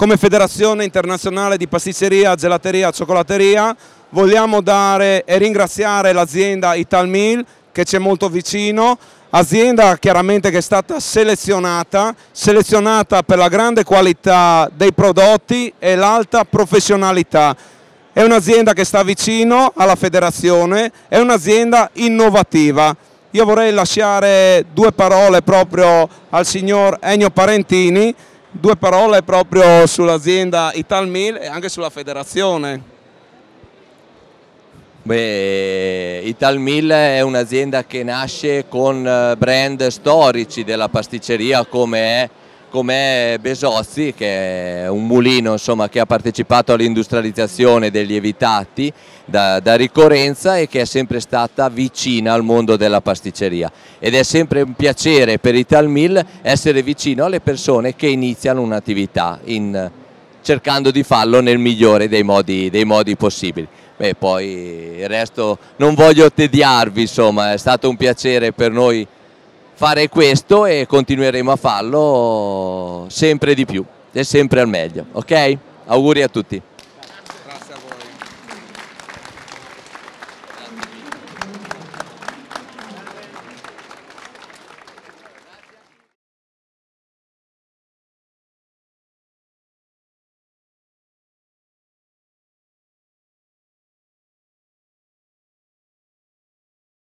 come Federazione Internazionale di Pasticceria, Gelateria, Cioccolateria vogliamo dare e ringraziare l'azienda Italmil che ci è molto vicino, azienda chiaramente che è stata selezionata, selezionata per la grande qualità dei prodotti e l'alta professionalità. È un'azienda che sta vicino alla federazione, è un'azienda innovativa. Io vorrei lasciare due parole proprio al signor Ennio Parentini Due parole proprio sull'azienda Italmil e anche sulla federazione. Beh, Italmil è un'azienda che nasce con eh, brand storici della pasticceria come è com'è Besozzi che è un mulino insomma, che ha partecipato all'industrializzazione degli evitati da, da, Ricorenza e che è sempre stata vicina al mondo della pasticceria ed è sempre un piacere per Italmil essere vicino alle persone che iniziano un'attività cercando di farlo nel migliore dei modi, dei modi possibili. Beh, poi il resto non voglio tediarvi, insomma, è stato un piacere per noi fare questo e continueremo a farlo sempre di più e sempre al meglio. Ok? Auguri a tutti.